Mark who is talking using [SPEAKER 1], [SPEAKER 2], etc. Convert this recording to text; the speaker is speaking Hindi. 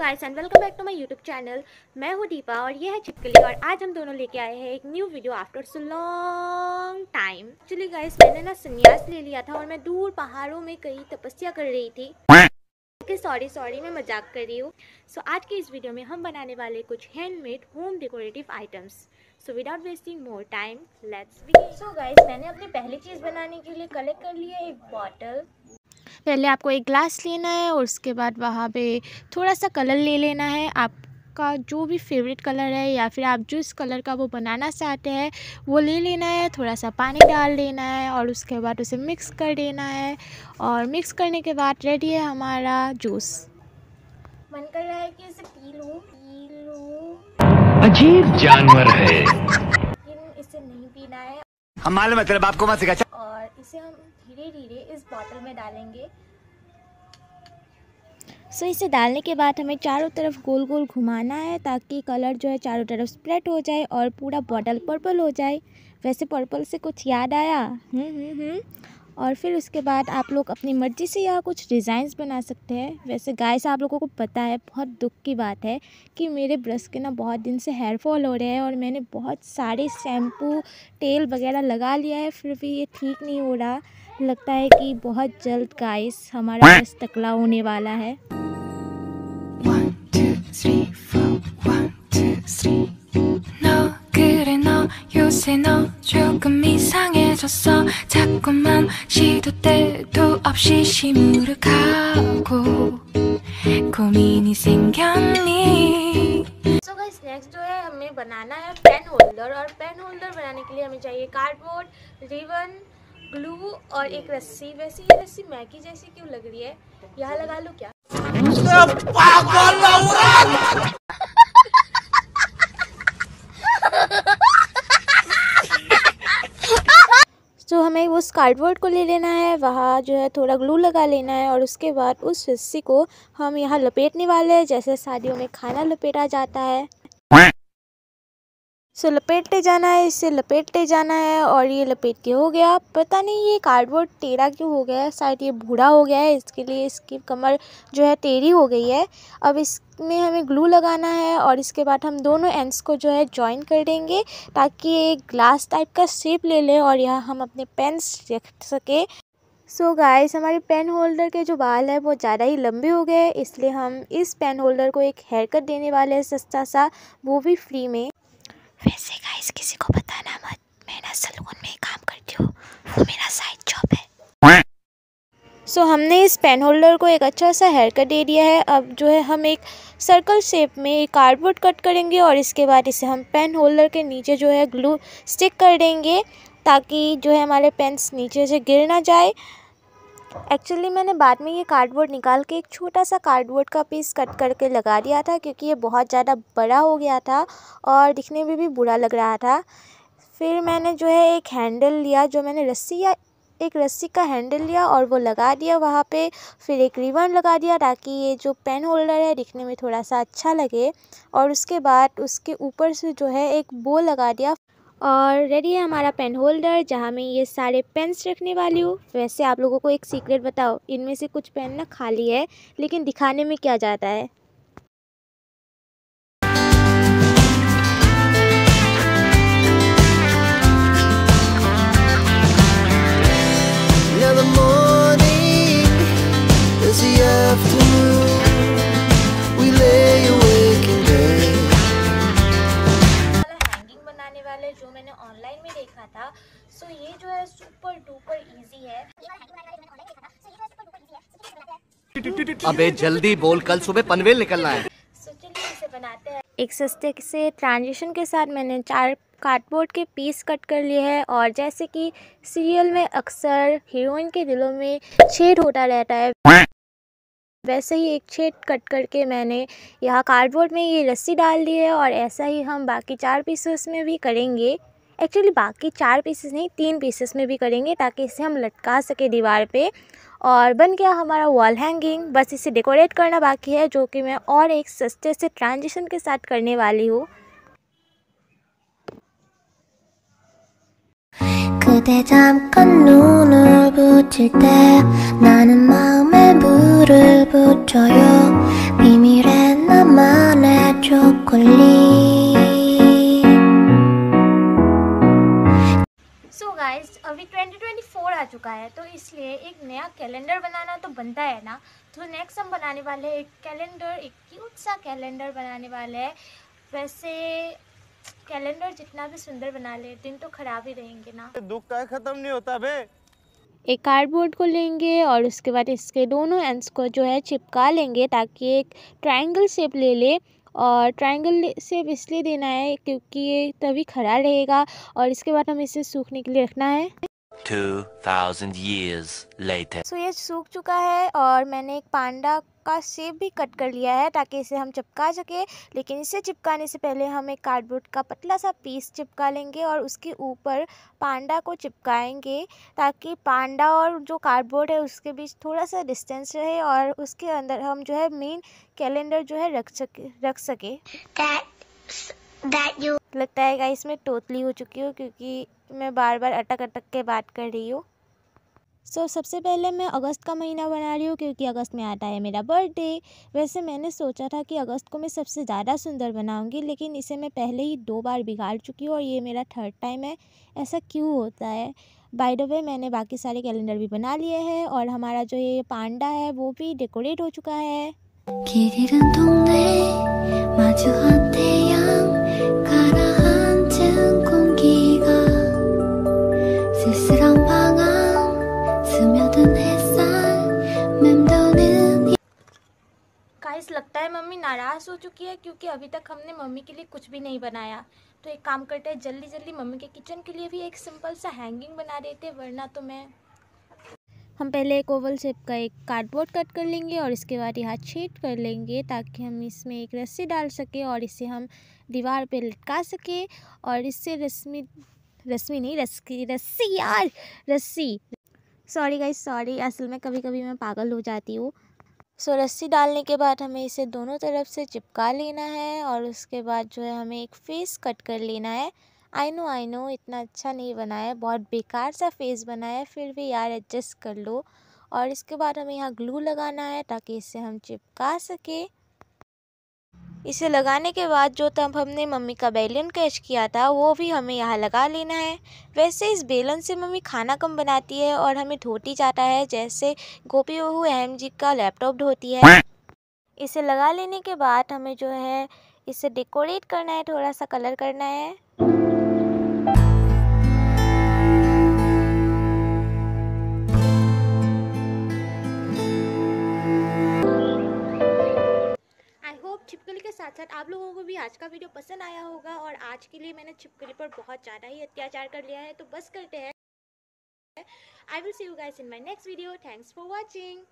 [SPEAKER 1] Guys and welcome back to my YouTube channel मैं हूँ दीपा और ये है चिपकली और आज हम दोनों लेके आए हैं एक new video after so long time actually guys मैंने ना सन्यास ले लिया था और मैं दूर पहाड़ों में कहीं तपस्या कर रही थी सॉरी सॉरी मैं मजाक कर रही हूँ सो so, आज के इस वीडियो में हम बनाने वाले कुछ handmade home decorative items so without wasting more time let's be so guys मैंने अपनी पहली चीज़ बनाने के लिए कलेक्ट कर लिया एक बॉटल पहले आपको एक ग्लास लेना है और उसके बाद वहाँ पे थोड़ा सा कलर ले लेना है आपका जो भी फेवरेट कलर है या फिर आप जिस कलर का वो बनाना चाहते हैं वो ले लेना है थोड़ा सा पानी डाल देना है और उसके बाद उसे मिक्स कर देना है और मिक्स करने के बाद रेडी है हमारा जूस मन कर रहा है कि इसे पी लूं पी लूं अजीब जानवर है इसे नहीं पीना है हम मालूम है तेरे बाप को मत सिखा बॉटल में डालेंगे सो so, इसे डालने के बाद हमें चारों तरफ गोल गोल घुमाना है ताकि कलर जो है चारों तरफ स्प्रेड हो जाए और पूरा बॉटल पर्पल हो जाए वैसे पर्पल से कुछ याद आया हम्म, हम्म हम्म और फिर उसके बाद आप लोग अपनी मर्ज़ी से यहाँ कुछ डिज़ाइंस बना सकते हैं वैसे से आप लोगों को पता है बहुत दुख की बात है कि मेरे ब्रश के ना बहुत दिन से हेयर फॉल हो रहे हैं और मैंने बहुत सारे शैम्पू तेल वगैरह लगा लिया है फिर भी ये ठीक नहीं हो रहा लगता है कि बहुत जल्द गाइस हमारा तकला होने वाला है हमें बनाना है पेन होल्डर और पेन होल्डर बनाने के लिए हमें चाहिए कार्डबोर्ड रिबन ग्लू और एक रस्सी वैसी ये रस्सी मैगी जैसी क्यों लग रही है यहाँ लगा लो क्या तो हमें उस कार्डबोर्ड को ले लेना है वहाँ जो है थोड़ा ग्लू लगा लेना है और उसके बाद उस रस्सी को हम यहाँ लपेटने वाले हैं जैसे शादियों में खाना लपेटा जाता है सो लपेटते जाना है इससे लपेटते जाना है और ये लपेट के हो गया पता नहीं ये कार्डबोर्ड टेढ़ा क्यों हो गया है शायद ये भूरा हो गया है इसके लिए इसकी कमर जो है टेढ़ी हो गई है अब इसमें हमें ग्लू लगाना है और इसके बाद हम दोनों एंड्स को जो है जॉइन कर देंगे ताकि ये ग्लास टाइप का शेप ले ले और यह हम अपने पेन्स रख सकें सो so गाइस हमारे पेन होल्डर के जो बाल है वो ज़्यादा ही लंबे हो गए इसलिए हम इस पेन होल्डर को एक हेयर कट देने वाले हैं सस्ता सा वो भी फ्री में वैसे गाइस किसी को बताना मत मैं ना सलून में काम करती हूँ वो मेरा साइड जॉब है सो so, हमने इस पेन होल्डर को एक अच्छा सा हेयर कट दे दिया है अब जो है हम एक सर्कल शेप में एक कार्डबोर्ड कट करेंगे और इसके बाद इसे हम पेन होल्डर के नीचे जो है ग्लू स्टिक कर देंगे ताकि जो है हमारे पेन्स नीचे से गिर ना जाए एक्चुअली मैंने बाद में ये कार्डबोर्ड निकाल के एक छोटा सा कार्डबोर्ड का पीस कट करके लगा दिया था क्योंकि ये बहुत ज़्यादा बड़ा हो गया था और दिखने में भी बुरा लग रहा था फिर मैंने जो है एक हैंडल लिया जो मैंने रस्सी या एक रस्सी का हैंडल लिया और वो लगा दिया वहाँ पे फिर एक रिबन लगा दिया ताकि ये जो पेन होल्डर है दिखने में थोड़ा सा अच्छा लगे और उसके बाद उसके ऊपर से जो है एक बो लगा दिया और रेडी है हमारा पेन होल्डर जहाँ मैं ये सारे पेन्स रखने वाली हूँ वैसे आप लोगों को एक सीक्रेट बताओ इनमें से कुछ पेन ना खाली है लेकिन दिखाने में क्या जाता है सो ये जो है सुपर डुपर इजी है अबे जल्दी बोल कल सुबह पनवेल निकलना है एक सस्ते से ट्रांजिशन के साथ मैंने चार कार्डबोर्ड के पीस कट कर लिए हैं और जैसे कि सीरियल में अक्सर हीरोइन के दिलों में छेद होता रहता है वैसे ही एक छेद कट करके मैंने यहाँ कार्डबोर्ड में ये रस्सी डाल दी है और ऐसा ही हम बाकी चार पीसेस में भी करेंगे एक्चुअली बाकी चार पीसेस नहीं तीन पीसेस में भी करेंगे ताकि इसे हम लटका सके दीवार पे और बन गया हमारा वॉल हैंगिंग बस इसे डेकोरेट करना बाकी है जो कि मैं और एक सस्ते से ट्रांजिशन के साथ करने वाली हूँ चुका है तो इसलिए एक नया कैलेंडर बनाना तो बनता है ना तो नेक्स्ट हम बनाने वाले हैं एक कैलेंडर एक क्यूट सा कैलेंडर बनाने वाले हैं वैसे कैलेंडर जितना भी सुंदर बना ले दिन तो खराब ही रहेंगे ना दुख का तो खत्म नहीं होता बे एक कार्डबोर्ड को लेंगे और उसके बाद इसके दोनों एंड्स को जो है चिपका लेंगे ताकि एक ट्राइंगल शेप ले ले और ट्राइंगल शेप इसलिए देना है क्योंकि ये तभी खड़ा रहेगा और इसके बाद हम इसे सूखने के लिए रखना है 2000 years later. so, ये सूख चुका है और मैंने एक पांडा का सेब भी कट कर लिया है ताकि इसे हम चिपका सके लेकिन इसे चिपकाने से पहले हम एक कार्डबोर्ड का पतला सा पीस चिपका लेंगे और उसके ऊपर पांडा को चिपकाएंगे ताकि पांडा और जो कार्डबोर्ड है उसके बीच थोड़ा सा डिस्टेंस रहे और उसके अंदर हम जो है मेन कैलेंडर जो है रख सके रख सके That's that you लगता है गाइस मैं टोटली हो चुकी हूँ क्योंकि मैं बार बार अटक अटक के बात कर रही हूँ सो so, सबसे पहले मैं अगस्त का महीना बना रही हूँ क्योंकि अगस्त में आता है मेरा बर्थडे वैसे मैंने सोचा था कि अगस्त को मैं सबसे ज़्यादा सुंदर बनाऊँगी लेकिन इसे मैं पहले ही दो बार बिगाड़ चुकी हूँ और ये मेरा थर्ड टाइम है ऐसा क्यों होता है बाय द वे मैंने बाकी सारे कैलेंडर भी बना लिए हैं और हमारा जो ये पांडा है वो भी डेकोरेट हो चुका है लगता है मम्मी नाराज़ हो चुकी है क्योंकि अभी तक हमने मम्मी के लिए कुछ भी नहीं बनाया तो एक काम करते हैं जल्दी जल्दी मम्मी के किचन के लिए भी एक सिंपल सा हैंगिंग बना देते वरना तो मैं हम पहले एक ओवल शेप का एक कार्डबोर्ड कट कर लेंगे और इसके बाद यहाँ छेद कर लेंगे ताकि हम इसमें एक रस्सी डाल सकें और इसे हम दीवार पे लटका सकें और इससे रस्मी रस्मी नहीं रस्सी रस्सी यार रस्सी सॉरी गाइस सॉरी असल में कभी कभी मैं पागल हो जाती हूँ सो रस्सी डालने के बाद हमें इसे दोनों तरफ से चिपका लेना है और उसके बाद जो है हमें एक फेस कट कर लेना है आई नो आई नो इतना अच्छा नहीं बना है बहुत बेकार सा फेस बनाया है फिर भी यार एडजस्ट कर लो और इसके बाद हमें यहाँ ग्लू लगाना है ताकि इसे हम चिपका सके इसे लगाने के बाद जो तब हमने मम्मी का बेलन कैश किया था वो भी हमें यहाँ लगा लेना है वैसे इस बेलन से मम्मी खाना कम बनाती है और हमें धोती जाता है जैसे गोपी बहू एम जी का लैपटॉप धोती है इसे लगा लेने के बाद हमें जो है इसे डेकोरेट करना है थोड़ा सा कलर करना है छिपकली के साथ साथ आप लोगों को भी आज का वीडियो पसंद आया होगा और आज के लिए मैंने छिपकली पर बहुत ज़्यादा ही अत्याचार कर लिया है तो बस करते हैं I will see you guys in my next video thanks for watching